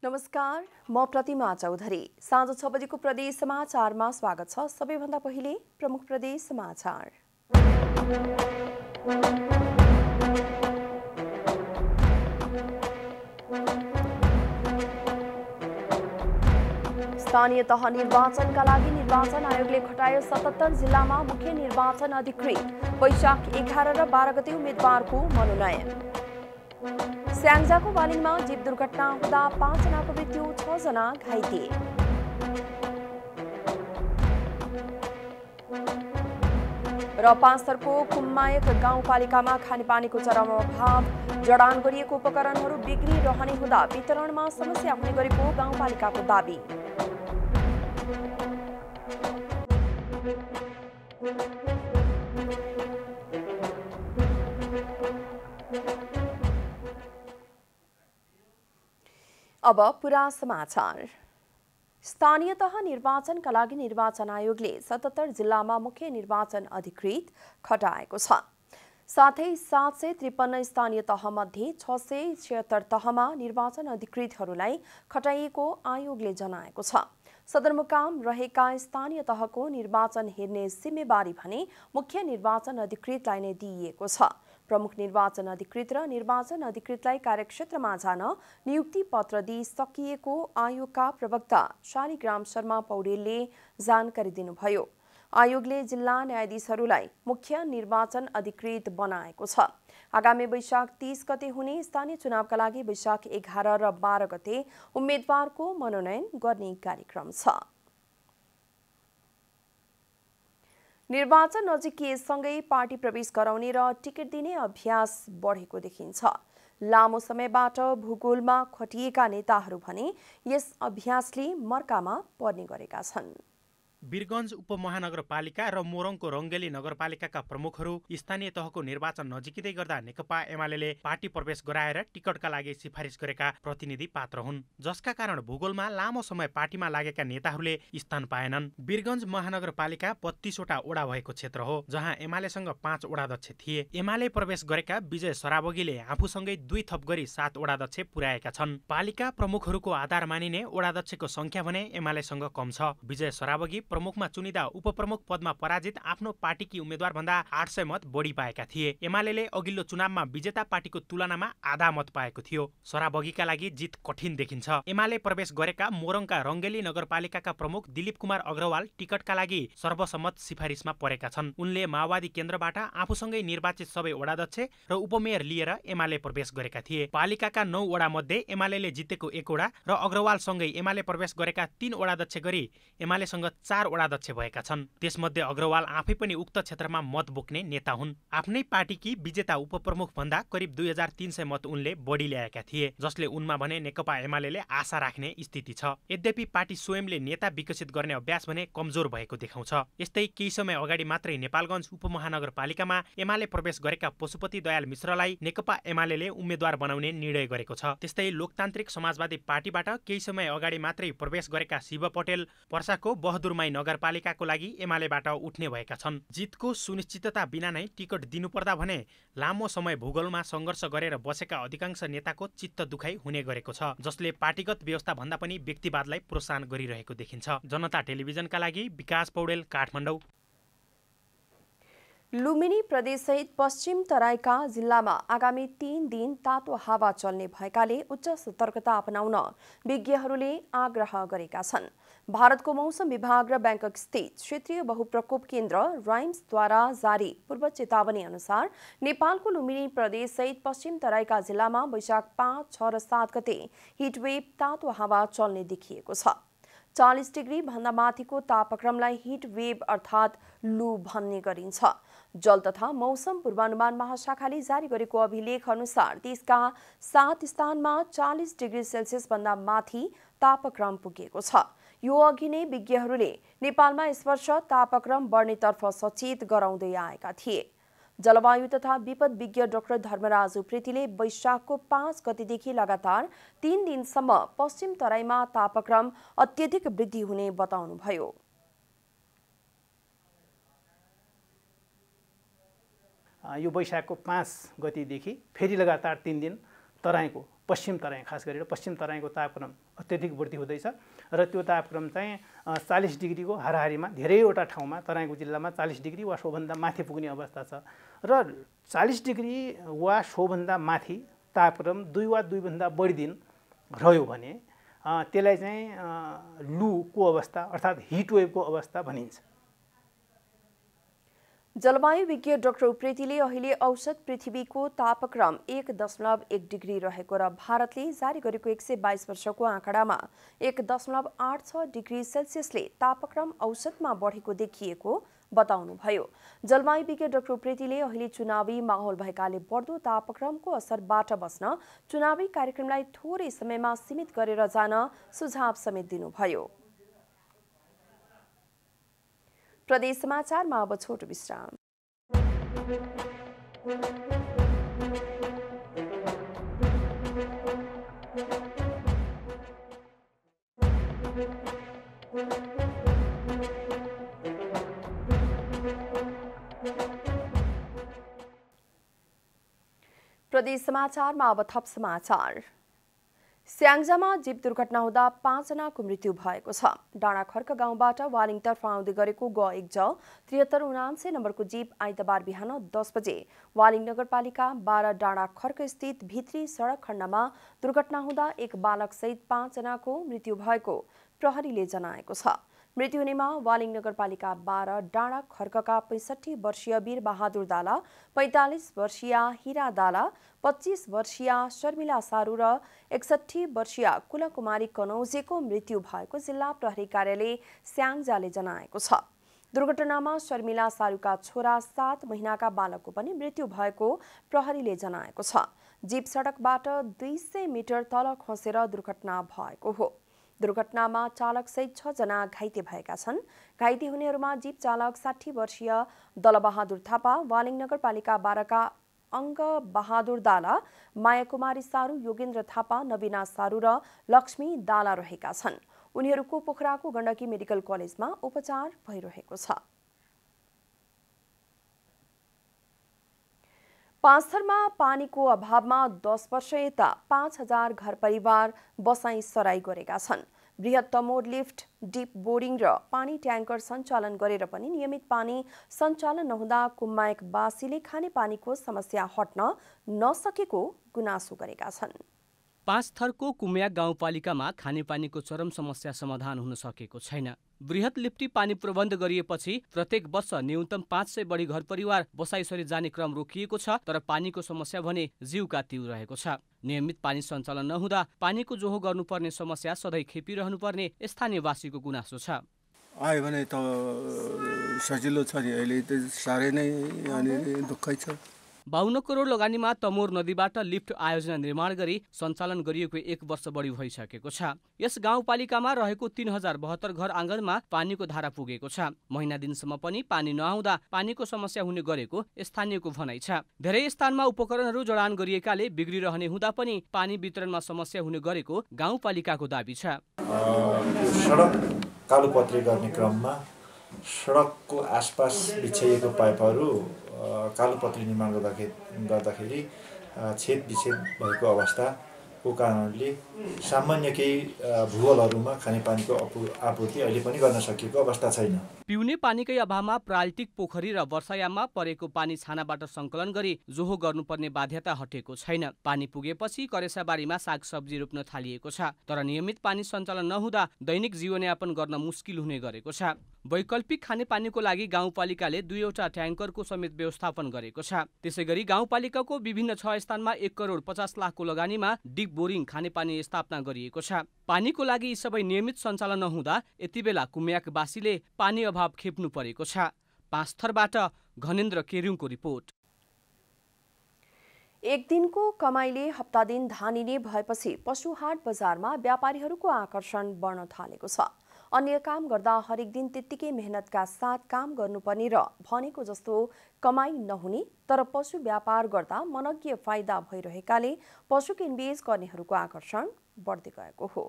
नमस्कार म प्रतिमा चौधरी साँझ छ बजेको प्रदेश समाचारमा स्वागत छ सबैभन्दा पहिले प्रमुख प्रदेश समाचार स्थानीय तह निर्वाचनका लागि निर्वाचन आयोगले खटायो सतहत्तर जिल्लामा मुख्य निर्वाचन अधिकृत वैशाख एघार र बाह्र गते उम्मेद्वारको मनोनयन स्याङ्जाको बालिङमा जीव दुर्घटना हुँदा पाँचजनाको मृत्यु छजना घाइते र पाँचथरको कुम्मायक गाउँपालिकामा खानेपानीको चरम अभाव जडान गरिएको उपकरणहरू बिग्रिरहने हुँदा वितरणमा समस्या हुने गरेको गाउँपालिकाको दावी अब पुरा समाचार स्थानीय तह निर्वाचनका लागि निर्वाचन आयोगले सतहत्तर जिल्लामा मुख्य निर्वाचन अधिकृत खटाएको छ साथै सात सय त्रिपन्न स्थानीय तहमध्ये छ सय छिहत्तर तहमा निर्वाचन अधिकृतहरूलाई खटाइएको आयोगले जनाएको छ सदरमुकाम रहेका स्थानीय तहको निर्वाचन हेर्ने जिम्मेवारी भने मुख्य निर्वाचन अधिकृतलाई नै दिइएको छ प्रमुख निर्वाचन अधिकृत र निर्वाचन अधिकृतलाई कार्यक्षेत्रमा जान नियुक्ति पत्र दिइसकिएको आयोगका प्रवक्ता शालिग्राम शर्मा पौडेलले जानकारी दिनुभयो आयोगले जिल्ला न्यायाधीशहरूलाई मुख्य निर्वाचन अधिकृत बनाएको छ आगामी वैशाख तीस गते हुने स्थानीय चुनावका लागि वैशाख एघार र बाह्र गते उम्मेद्वारको मनोनयन गर्ने कार्यक्रम छ निर्वाचन नजिकिएसँगै पार्टी प्रवेश गराउने र टिकट दिने अभ्यास बढेको देखिन्छ लामो समयबाट भूगोलमा खटिएका नेताहरू भने यस अभ्यासले मर्कामा पर्ने गरेका छन् वीरगञ्ज उपमहानगरपालिका र मोरङको रङ्गेली नगरपालिकाका प्रमुखहरू स्थानीय तहको निर्वाचन नजिकै गर्दा नेकपा एमाले पार्टी प्रवेश गराएर टिकटका लागि सिफारिस गरेका प्रतिनिधि पात्र हुन् जसका कारण भूगोलमा लामो समय पार्टीमा लागेका नेताहरूले स्थान पाएनन् वीरगञ्ज महानगरपालिका बत्तीसवटा ओडा भएको क्षेत्र हो जहाँ एमालेसँग पाँच ओडाध्यक्ष थिए एमाले प्रवेश गरेका विजय सराबगीले आफूसँगै दुई थप गरी सात ओडाध्यक्ष पुर्याएका छन् पालिका प्रमुखहरूको आधार मानिने ओडाध्यक्षको संख्या भने एमालेसँग कम छ विजय सराबगी प्रमुखमा चुनिँदा उपप्रमुख पदमा पराजित आफ्नो पार्टीकी उम्मेद्वारभन्दा आठ सय मत बढी पाएका थिए एमाले अघिल्लो चुनावमा विजेता पार्टीको तुलनामा आधा मत पाएको थियो सराबगीका लागि जित कठिन देखिन्छ एमाले प्रवेश गरेका मोरङका रङ्गेली नगरपालिकाका प्रमुख दिलीप कुमार अग्रवाल टिकटका लागि सर्वसम्मत सिफारिसमा परेका छन् उनले माओवादी केन्द्रबाट आफूसँगै निर्वाचित सबै वडाध्यक्ष र उपमेयर लिएर एमाले प्रवेश गरेका थिए पालिकाका नौ वडा मध्ये एमाले जितेको एकवटा र अग्रवालसँगै एमाले प्रवेश गरेका तीन वडाध्यक्ष गरी एमालेसँग चार चारवटा वडाध्यक्ष भएका छन् त्यसमध्ये अग्रवाल आफै पनि उक्त क्षेत्रमा मत बोक्ने नेता हुन् आफ्नै पार्टीकी विजेता उपप्रमुख भन्दा करिब दुई हजार तीन सय मत उनले बढी ल्याएका थिए जसले उनमा भने नेकपा एमाले आशा राख्ने स्थिति छ यद्यपि पार्टी स्वयंले नेता विकसित गर्ने अभ्यास भने कमजोर भएको देखाउँछ यस्तै केही समय अगाडि मात्रै नेपालगञ्ज उपमहानगरपालिकामा एमाले प्रवेश गरेका पशुपति दयाल मिश्रलाई नेकपा एमाले उम्मेद्वार बनाउने निर्णय गरेको छ त्यस्तै लोकतान्त्रिक समाजवादी पार्टीबाट केही समय अगाडि मात्रै प्रवेश गरेका शिव पटेल पर्साको बहदुरमाई नगरपालिकाको लागि एमालेबाट उठ्ने भएका छन् जितको सुनिश्चितता बिना नै टिकट दिनुपर्दा भने लामो समय भूगोलमा सङ्घर्ष गरेर बसेका अधिकांश नेताको चित्त दुखाइ हुने गरेको छ जसले पार्टीगत व्यवस्था भन्दा पनि व्यक्तिवादलाई प्रोत्साहन गरिरहेको देखिन्छ जनता टेलिभिजनका लागि विकास पौडेल काठमाडौँ लुम्बिनी प्रदेशसहित पश्चिम तराईका जिल्लामा आगामी तीन दिन तातो हावा चल्ने भएकाले उच्च सतर्कता अपनाउन विज्ञहरूले आग्रह गरेका छन् भारतको मौसम विभाग र ब्याङ्कक स्थित क्षेत्रीय बहुप्रकोप केन्द्र राइम्सद्वारा जारी पूर्व चेतावनी अनुसार नेपालको लुम्बिनी प्रदेशसहित पश्चिम तराईका जिल्लामा वैशाख पाँच छ र सात गते हिटवेभ तातो हावा चल्ने देखिएको छ चालिस डिग्री भन्दा माथिको तापक्रमलाई हिट वेभ अर्थात् लु भन्ने गरिन्छ जल तथा मौसम पूर्वानुमान महाशाखाले जारी गरेको अभिलेख अनुसार देशका सात स्थानमा चालिस डिग्री सेल्सियस भन्दा माथि तापक्रम पुगेको छ यो अघि नै विज्ञहरूले नेपालमा यस वर्ष तापक्रम बढ्नेतर्फ सचेत गराउँदै आएका थिए जलवायु तथा विपद विज्ञ डाक्टर धर्मराज उप्रेतीले वैशाखको पाँच गतिदेखि लगातार तीन दिनसम्म पश्चिम तराईमा तापक्रम अत्यधिक वृद्धि हुने बताउनुभयो यो वैशाखको पाँच गतिदेखि फेरि लगातार तिन दिन तराईको पश्चिम तराई खास गरेर पश्चिम तराईको तापक्रम अत्यधिक वृद्धि हुँदैछ र त्यो तापक्रम चाहिँ चालिस डिग्रीको हाराहारीमा धेरैवटा ठाउँमा तराईको जिल्लामा चालिस डिग्री वा सोभन्दा माथि पुग्ने अवस्था छ र चालिस डिग्री वा सोभन्दा माथि तापक्रम दुई वा दुईभन्दा बढी दिन रह्यो भने त्यसलाई चाहिँ लुको अवस्था अर्थात् हिट वेभको अवस्था भनिन्छ जलवायु विज्ञ डाक्टर उप्रेतीले अहिले औसत पृथ्वीको तापक्रम एक दशमलव एक डिग्री रहेको र भारतले जारी गरेको एक सय बाइस वर्षको आँकडामा एक दशमलव आठ छ डिग्री सेल्सियसले तापक्रम औसतमा बढेको देखिएको बताउनुभयो जलवायु विज्ञ डाक्टर उप्रेतीले अहिले चुनावी माहौल भएकाले बढ्दो तापक्रमको असरबाट बस्न चुनावी कार्यक्रमलाई थोरै समयमा सीमित गरेर जान सुझाव समेत दिनुभयो प्रदेश समाचारमा अब छोटो विश्राम प्रदेश समाचारमा अब थप समाचार स्याङ्जामा जीप दुर्घटना हुँदा पाँचजनाको मृत्यु भएको छ डाँडा खर्क गाउँबाट वालिङतर्फ आउँदै गरेको ग एक ज त्रिहत्तर उनान्से नम्बरको जीप आइतबार बिहान दस बजे वालिङ नगरपालिका बाह्र डाँडा खर्क स्थित भित्री सडक खण्डमा दुर्घटना हुँदा एक बालकसहित पाँचजनाको मृत्यु भएको प्रहरीले जनाएको छ मृत्यु हुनेमा वालिङ नगरपालिका बाह्र डाँडा खर्कका पैँसठी वर्षीय वीरबहादुर दाला पैँतालिस वर्षीय हिरा दाला पच्चिस वर्षीय शर्मिला सारू र एकसठी वर्षीय कुलकुमारी कनौजेको मृत्यु भएको जिल्ला प्रहरी कार्यालय स्याङजाले जनाएको छ दुर्घटनामा शर्मिला सारूका छोरा सात महिनाका बालकको पनि मृत्यु भएको प्रहरीले जनाएको छ जीप सडकबाट दुई सय मिटर तल खसेर दुर्घटना भएको हो दुर्घटनामा चालक चालकसहित जना घाइते भएका छन् घाइते हुनेहरूमा जीप चालक साठी वर्षीय दलबहादुर थापा वालिङ नगरपालिका बाह्रका अङ्ग बहादुर दाला माया कुमारी सारू योगेन्द्र थापा नवीना सारू र लक्ष्मी दाला रहेका छन् उनीहरूको पोखराको गण्डकी मेडिकल कलेजमा उपचार भइरहेको छ पाँचथरमा पानीको अभावमा दस वर्ष यता पाँच हजार घर परिवार बसाई सराई गरेका छन् बृहत लिफ्ट डिप बोरिङ र पानी ट्याङ्कर सञ्चालन गरेर पनि नियमित पानी सञ्चालन नहुँदा खाने खानेपानीको समस्या हट्न नसकेको गुनासो गरेका छन् पाँचथरको कुम्याक गाउँपालिकामा खानेपानीको चरम समस्या समाधान हुन सकेको छैन वृहत लिप्टी पानी प्रबन्ध गरिएपछि प्रत्येक वर्ष न्यूनतम पाँच सय बढी घर परिवार बसाइसरी जाने क्रम रोकिएको छ तर पानीको समस्या भने जिउका तिउ रहेको छ नियमित पानी सञ्चालन नहुँदा पानीको जोहो गर्नुपर्ने समस्या सधैँ खेपिरहनुपर्ने स्थानीयवासीको गुनासो छ आयो भने त सजिलो छ नि अहिले त साह्रै नै दुःखै छ बाहन्न करोड लगानीमा तमोर नदीबाट लिफ्ट आयोजना निर्माण गरी सञ्चालन गरिएको एक वर्ष बढी भइसकेको छ यस गाउँपालिकामा रहेको तीन हजार बहत्तर घर आँगनमा पानीको धारा पुगेको छ महिना दिनसम्म पनि पानी नआउँदा पानीको समस्या हुने गरेको स्थानीयको भनाइ छ धेरै स्थानमा उपकरणहरू जडान गरिएकाले बिग्रिरहने हुँदा पनि पानी वितरणमा समस्या हुने गरेको गाउँपालिकाको दावी छ सडक गर्ने क्रममा सडकको आसपास बिछाइएको पाइपहरू कालोपत्री निर्माण गर्दाखेरि गर्दाखेरि छेद विच्छेद भएको अवस्थाको कारणले सामान्य केही भूगोलहरूमा खानेपानीको अपू आपूर्ति अहिले पनि गर्न सकिएको अवस्था छैन पिउने पानीकै अभावमा प्रालितिक पोखरी र वर्षायाममा परेको पानी छानाबाट सङ्कलन गरी जोहो गर्नुपर्ने बाध्यता हटेको छैन पानी पुगेपछि करेसाबारीमा सागसब्जी रोप्न थालिएको छ तर नियमित पानी सञ्चालन नहुँदा दैनिक जीवनयापन गर्न मुस्किल हुने गरेको छ वैकल्पिक खानेपानीको लागि गाउँपालिकाले दुईवटा ट्याङ्करको समेत व्यवस्थापन गरेको छ त्यसै गरी गाउँपालिकाको विभिन्न छ स्थानमा एक करोड पचास लाखको लगानीमा डिप बोरिङ खानेपानी स्थापना गरिएको छ पानीको लागि यी सबै नियमित सञ्चालन नहुँदा यतिबेला कुम्याकवासीले पानी अभाव खेप्नु परेको छ पाँचथरबाट घनेन्द्र केरुङको रिपोर्ट एक दिनको कमाइले हप्ता दिन धानिने भएपछि पशुहाट बजारमा व्यापारीहरूको आकर्षण बढ्न थालेको छ अन्य काम गर्दा हरेक दिन त्यत्तिकै मेहनतका साथ काम गर्नुपर्ने र भनेको जस्तो कमाई नहुने तर पशु व्यापार गर्दा मनज्ञ फाइदा भइरहेकाले पशु किनबेच गर्नेहरूको आकर्षण बढ्दै गएको हो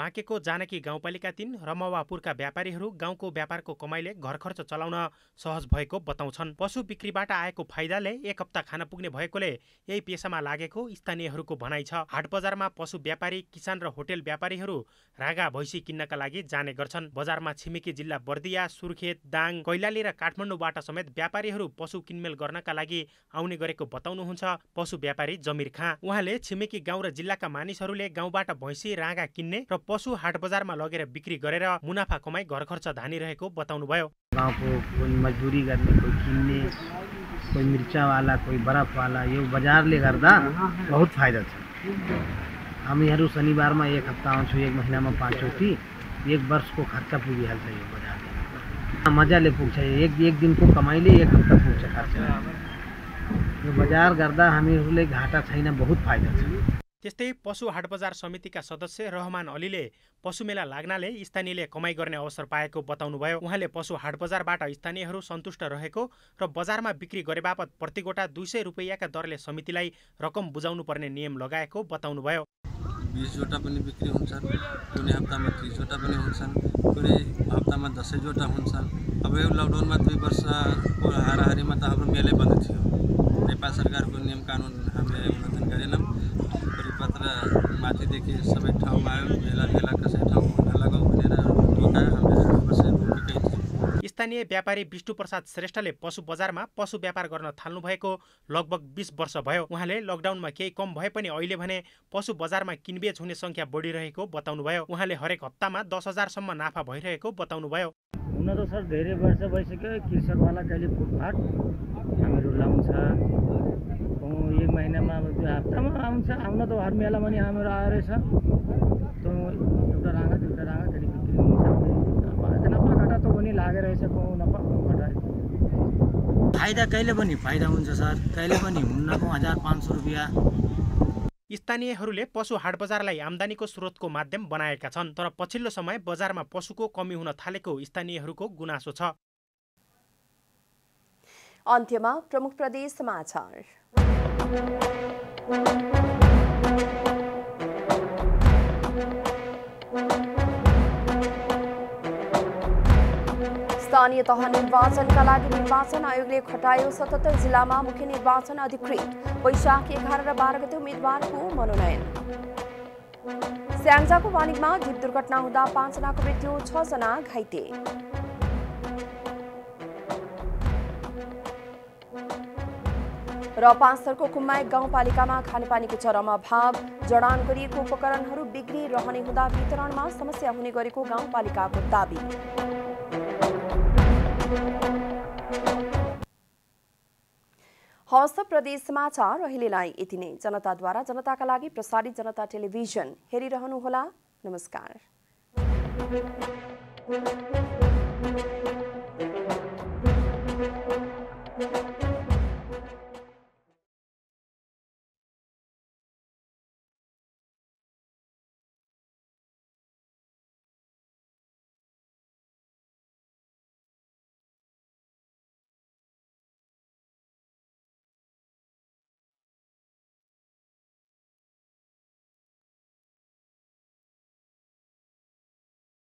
बाँकेको जानकी गाउँपालिका तिन रमवापुरका व्यापारीहरू गाउँको व्यापारको कमाइले घर खर्च चलाउन सहज भएको बताउँछन् पशु बिक्रीबाट आएको फाइदाले एक हप्ता खान पुग्ने भएकोले यही पेसामा लागेको स्थानीयहरूको भनाइ छ हाट बजारमा पशु व्यापारी किसान र होटेल व्यापारीहरू रागा भैँसी किन्नका लागि जाने गर्छन् बजारमा छिमेकी जिल्ला बर्दिया सुर्खेत दाङ कैलाली र काठमाडौँबाट समेत व्यापारीहरू पशु किनमेल गर्नका लागि आउने गरेको बताउनुहुन्छ पशु व्यापारी जमिर खाँ उहाँले छिमेकी गाउँ र जिल्लाका मानिसहरूले गाउँबाट भैँसी राँगा किन्ने र पशु हाट बजारमा लगेर बिक्री गरेर मुनाफा कमाई घर खर्च धानिरहेको भयो गाउँको कोही मजदुरी गर्ने कोही किन्ने कोही मिर्चावाला कोही बरफवाला यो बजारले गर्दा बहुत फाइदा छ हामीहरू शनिबारमा एक हप्ता आउँछु एक महिनामा पाँचचोटि एक वर्षको खर्च पुगिहाल्छ यो बजारले मजाले पुग्छ एक एक दिनको कमाइले एक हप्ता पुग्छ खर्च यो बजार गर्दा हामीहरूले घाटा छैन बहुत फाइदा छ त्यस्तै पशु हाट बजार समितिका सदस्य रहमान अलीले पशु मेला लाग्नाले स्थानीयले कमाई गर्ने अवसर पाएको बताउनुभयो उहाँले पशु हाट बजारबाट स्थानीयहरू सन्तुष्ट रहेको र बजारमा बिक्री गरे बापत प्रतिगोटा दुई सय रुपियाँका दरले समितिलाई रकम बुझाउनु पर्ने नियम लगाएको बताउनुभयो बिसवटा पनि बिक्री हुन्छन् कुनै हप्तामा तिसवटा पनि हुन्छन् कुनै हप्तामा दसैँवटा हुन्छन् अब यो लकडाउनमा दुई वर्षको हाराहारीमा त हाम्रो मेलै बन्द थियो नेपाल सरकारको नियम कानुन हामीले उल्लङ्घन गरेनौँ माथिदेखि सबै ठाउँमा भेला भेला कसै ठाउँमा भनेर स्थानीय व्यापारी विष्णुप्रसाद श्रेष्ठले पशु बजारमा पशु व्यापार गर्न थाल्नु भएको लगभग बिस वर्ष भयो उहाँले लकडाउनमा केही कम भए पनि अहिले भने पशु बजारमा किनबेच हुने संख्या बढिरहेको बताउनु भयो उहाँले हरेक हप्तामा दस हजारसम्म नाफा भइरहेको बताउनु बताउनुभयो हुन त सर धेरै वर्ष भइसक्यो कृषकवाला कहिले फुटपाट हामीहरू लाउँछ एक महिनामा अब त्यो हप्तामा आउँछ आउन त हर मेलामा नि आमेर आयो रहेछ त्यो एउटा राँगा दुइटा राँगा फेरि बिक्री हुन्छ घाटा त पनि लागेर रहेछ पाउँ नपाकाटा फाइदा कहिले पनि फाइदा हुन्छ सर कहिले पनि हुन्नको हजार पाँच सौ रुपियाँ स्थानीयहरूले पशु हाट बजारलाई आम्दानीको स्रोतको माध्यम बनाएका छन् तर पछिल्लो समय बजारमा पशुको कमी हुन थालेको स्थानीयहरूको गुनासो छ अन्त्यमा प्रमुख प्रदेश समाचार स्थानीय तह निर्वाचनका लागि निर्वाचन आयोगले खटायो सतहत्तर जिल्लामा मुख्य निर्वाचन अधिकृत वैशाख एघार र बाह्र गते उम्मेद्वारको मनोनयन स्याङ्जाको वाणिकमा जीप दुर्घटना हुँदा पाँचजनाको मृत्यु जना घाइते र पाँचथरको कुम्माई गाउँपालिकामा खानेपानीको चरामा अभाव जडान गरिएको उपकरणहरू बिग्रिरहने हुँदा वितरणमा समस्या हुने गरेको गाउँपालिकाको दावी हस्त प्रदेश समाचार अहिलेलाई यति नै जनताद्वारा जनताका लागि प्रसारित जनता टेलिभिजन हेरिरहनुहोला नमस्कार